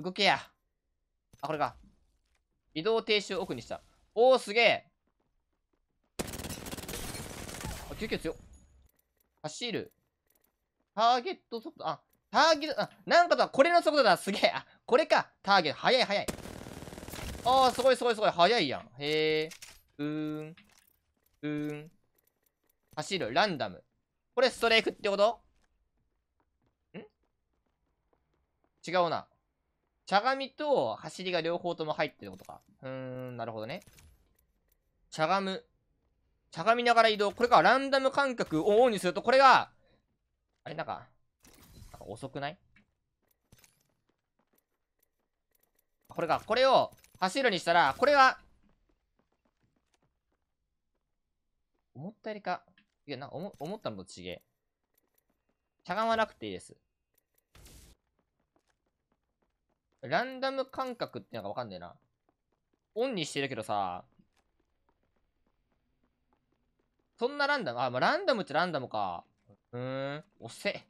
動けや。あ、これか。移動停止を奥にした。おー、すげえ。あ、救急強走る。ターゲット速度、あ、ターゲット、あ、なんかとはこれの速度だ。すげえ。あ、これか。ターゲット、速い速い。あー、すごいすごいすごい。速いやん。へえ。うーん。うーん。走る。ランダム。これストレークってことん違うな。しゃがみと走りが両方とも入ってることか。うーん、なるほどね。しゃがむ。しゃがみながら移動。これか、ランダム感覚をオンにすると、これが、あれ、なんか、なんか遅くないこれか、これを走るにしたら、これが、思ったよりか、いや、な思ったのと違え。しゃがまなくていいです。ランダム感覚ってのがわかんねえな。オンにしてるけどさ、そんなランダムあ、まあ、ランダムっちゃランダムか。うーん、遅え。